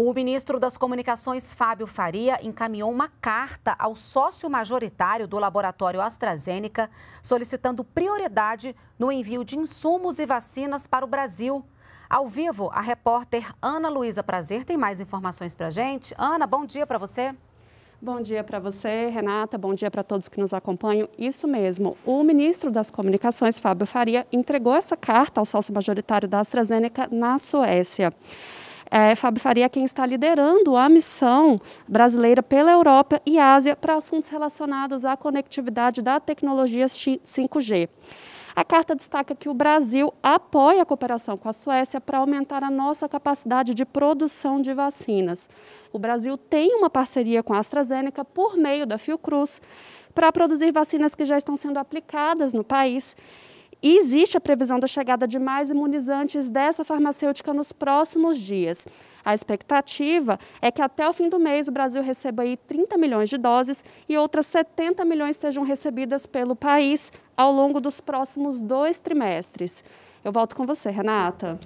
O ministro das Comunicações, Fábio Faria, encaminhou uma carta ao sócio majoritário do laboratório AstraZeneca, solicitando prioridade no envio de insumos e vacinas para o Brasil. Ao vivo, a repórter Ana Luísa Prazer tem mais informações para gente. Ana, bom dia para você. Bom dia para você, Renata. Bom dia para todos que nos acompanham. Isso mesmo. O ministro das Comunicações, Fábio Faria, entregou essa carta ao sócio majoritário da AstraZeneca na Suécia é, Fábio Faria é quem está liderando a missão brasileira pela Europa e Ásia para assuntos relacionados à conectividade da tecnologia 5G. A carta destaca que o Brasil apoia a cooperação com a Suécia para aumentar a nossa capacidade de produção de vacinas. O Brasil tem uma parceria com a AstraZeneca por meio da Fiocruz para produzir vacinas que já estão sendo aplicadas no país e existe a previsão da chegada de mais imunizantes dessa farmacêutica nos próximos dias. A expectativa é que até o fim do mês o Brasil receba aí 30 milhões de doses e outras 70 milhões sejam recebidas pelo país ao longo dos próximos dois trimestres. Eu volto com você, Renata.